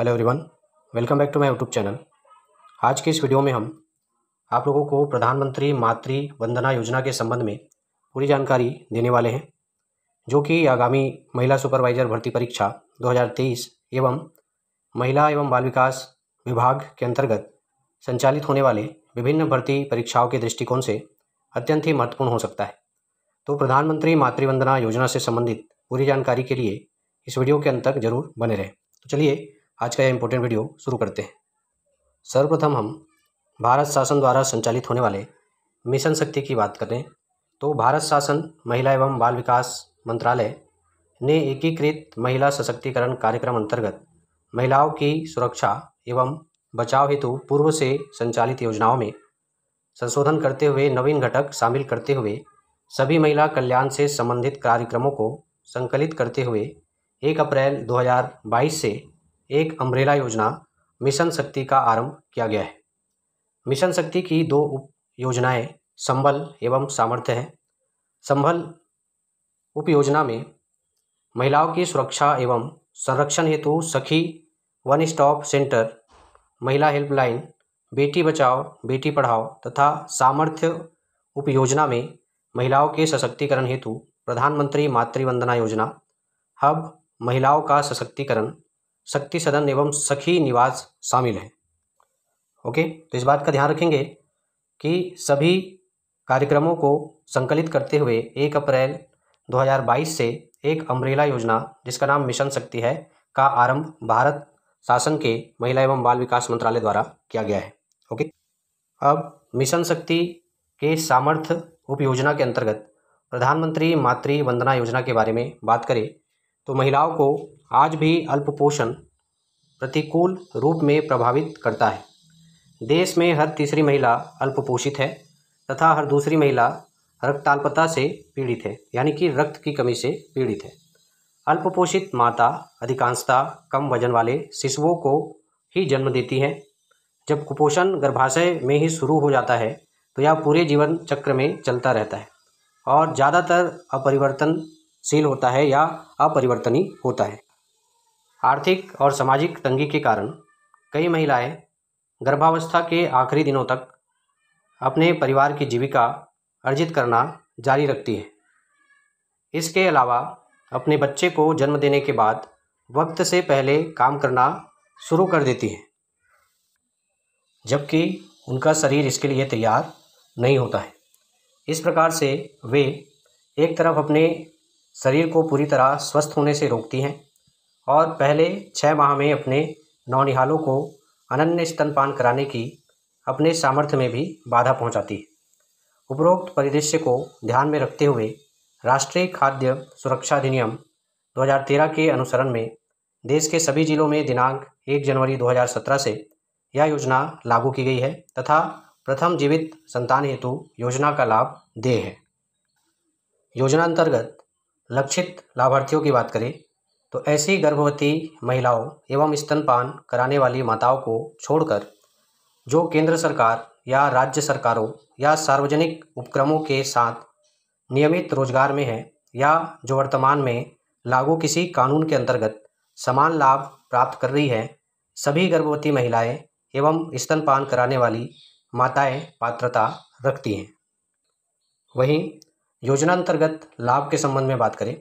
hello everyone welcome back to my YouTube channel आज के इस वीडियो में हम आप लोगों को प्रधानमंत्री मातृ वंदना योजना के संबंध में पूरी जानकारी देने वाले हैं जो कि आगामी महिला सुपरवाइजर भर्ती परीक्षा 2023 एवं महिला एवं बाल विकास विभाग के अंतर्गत संचालित होने वाले विभिन्न भर्ती परीक्षाओं के दृष्टिकोण से अत्यंत ही महत्वपूर्ण हो सकता है तो प्रधानमंत्री मातृवंदना योजना से संबंधित पूरी जानकारी के लिए इस वीडियो के अंत तक जरूर बने रहें तो चलिए आज का यह इम्पोर्टेंट वीडियो शुरू करते हैं सर्वप्रथम हम भारत शासन द्वारा संचालित होने वाले मिशन शक्ति की बात करें तो भारत शासन महिला एवं बाल विकास मंत्रालय ने एकीकृत महिला सशक्तिकरण कार्यक्रम अंतर्गत महिलाओं की सुरक्षा एवं बचाव हेतु पूर्व से संचालित योजनाओं में संशोधन करते हुए नवीन घटक शामिल करते हुए सभी महिला कल्याण से संबंधित कार्यक्रमों को संकलित करते हुए एक अप्रैल 2022 से एक अम्ब्रेला योजना मिशन शक्ति का आरंभ किया गया है मिशन शक्ति की दो उप योजनाएँ संबल एवं सामर्थ्य हैं संबल उप योजना में महिलाओं की सुरक्षा एवं संरक्षण हेतु सखी वन स्टॉप सेंटर महिला हेल्पलाइन बेटी बचाओ बेटी पढ़ाओ तथा सामर्थ्य उप योजना में महिलाओं के सशक्तिकरण हेतु प्रधानमंत्री मातृवंदना योजना हब महिलाओं का सशक्तिकरण शक्ति सदन एवं सखी निवास शामिल हैं ओके तो इस बात का ध्यान रखेंगे कि सभी कार्यक्रमों को संकलित करते हुए एक अप्रैल 2022 से एक अम्ब्रेला योजना जिसका नाम मिशन शक्ति है का आरंभ भारत शासन के महिला एवं बाल विकास मंत्रालय द्वारा किया गया है ओके अब मिशन शक्ति के सामर्थ्य उप योजना के अंतर्गत प्रधानमंत्री मातृ वंदना योजना के बारे में बात करें तो महिलाओं को आज भी अल्प पोषण प्रतिकूल रूप में प्रभावित करता है देश में हर तीसरी महिला अल्पपोषित है तथा हर दूसरी महिला रक्ताल्पता से पीड़ित है यानी कि रक्त की कमी से पीड़ित है अल्पपोषित माता अधिकांशता कम वजन वाले शिशुओं को ही जन्म देती हैं जब कुपोषण गर्भाशय में ही शुरू हो जाता है तो यह पूरे जीवन चक्र में चलता रहता है और ज़्यादातर अपरिवर्तन शील होता है या अपरिवर्तनीय होता है आर्थिक और सामाजिक तंगी के कारण कई महिलाएं गर्भावस्था के आखिरी दिनों तक अपने परिवार की जीविका अर्जित करना जारी रखती है इसके अलावा अपने बच्चे को जन्म देने के बाद वक्त से पहले काम करना शुरू कर देती हैं जबकि उनका शरीर इसके लिए तैयार नहीं होता है इस प्रकार से वे एक तरफ अपने शरीर को पूरी तरह स्वस्थ होने से रोकती हैं और पहले छः माह में अपने नौनिहालों को अनन्य स्तनपान कराने की अपने सामर्थ्य में भी बाधा पहुंचाती है उपरोक्त परिदृश्य को ध्यान में रखते हुए राष्ट्रीय खाद्य सुरक्षा अधिनियम 2013 के अनुसरण में देश के सभी जिलों में दिनांक 1 जनवरी 2017 से यह योजना लागू की गई है तथा प्रथम जीवित संतान हेतु योजना का लाभ दे है योजना अंतर्गत लक्षित लाभार्थियों की बात करें तो ऐसी गर्भवती महिलाओं एवं स्तनपान कराने वाली माताओं को छोड़कर जो केंद्र सरकार या राज्य सरकारों या सार्वजनिक उपक्रमों के साथ नियमित रोजगार में है या जो वर्तमान में लागू किसी कानून के अंतर्गत समान लाभ प्राप्त कर रही है सभी गर्भवती महिलाएं एवं स्तनपान कराने वाली माताएं पात्रता रखती हैं वहीं योजना अंतर्गत लाभ के संबंध में बात करें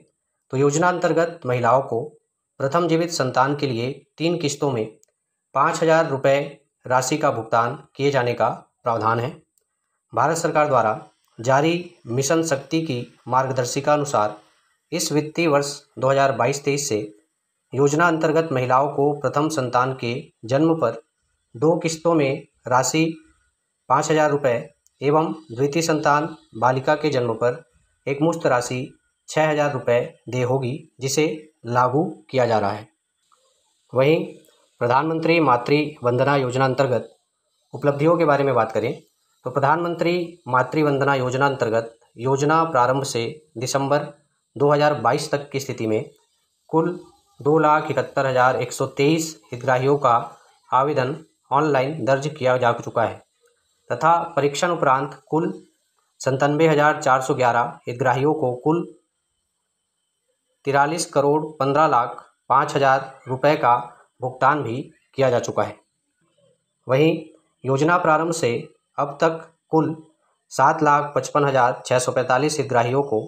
तो योजना अंतर्गत महिलाओं को प्रथम जीवित संतान के लिए तीन किस्तों में पाँच हजार रुपये राशि का भुगतान किए जाने का प्रावधान है भारत सरकार द्वारा जारी मिशन शक्ति की मार्गदर्शिका अनुसार इस वित्तीय वर्ष 2022-23 से योजना अंतर्गत महिलाओं को प्रथम संतान के जन्म पर दो किस्तों में राशि पाँच हजार रुपये एवं द्वितीय संतान बालिका के जन्म पर एकमुश्त राशि छः हज़ार रुपये दे होगी जिसे लागू किया जा रहा है वहीं प्रधानमंत्री मातृ वंदना योजना अंतर्गत उपलब्धियों के बारे में बात करें तो प्रधानमंत्री मातृ वंदना योजना अंतर्गत योजना प्रारंभ से दिसंबर 2022 तक की स्थिति में कुल दो लाख इकहत्तर हज़ार एक सौ तेईस हितग्राहियों का आवेदन ऑनलाइन दर्ज किया जा चुका है तथा परीक्षण उपरांत कुल संतानवे हज़ार चार सौ ग्यारह हितग्राहियों को कुल तिरालीस करोड़ पंद्रह लाख पाँच हज़ार रुपये का भुगतान भी किया जा चुका है वहीं योजना प्रारंभ से अब तक कुल सात लाख पचपन हज़ार छः सौ पैंतालीस हितग्राहियों को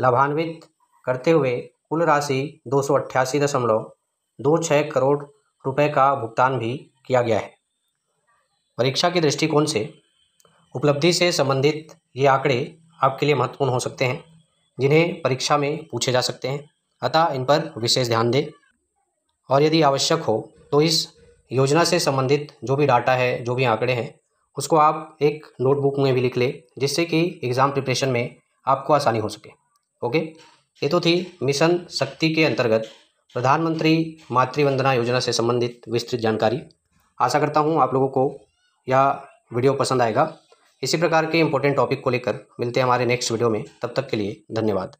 लाभान्वित करते हुए कुल राशि दो सौ अट्ठासी दशमलव दो छः करोड़ रुपये का भुगतान भी किया गया है परीक्षा के दृष्टिकोण से उपलब्धि से संबंधित ये आंकड़े आपके लिए महत्वपूर्ण हो सकते हैं जिन्हें परीक्षा में पूछे जा सकते हैं अतः इन पर विशेष ध्यान दें और यदि आवश्यक हो तो इस योजना से संबंधित जो भी डाटा है जो भी आंकड़े हैं उसको आप एक नोटबुक में भी लिख लें जिससे कि एग्ज़ाम प्रिपरेशन में आपको आसानी हो सके ओके ये तो थी मिशन शक्ति के अंतर्गत प्रधानमंत्री मातृवंदना योजना से संबंधित विस्तृत जानकारी आशा करता हूँ आप लोगों को यह वीडियो पसंद आएगा इसी प्रकार के इंपॉर्टेंट टॉपिक को लेकर मिलते हैं हमारे नेक्स्ट वीडियो में तब तक के लिए धन्यवाद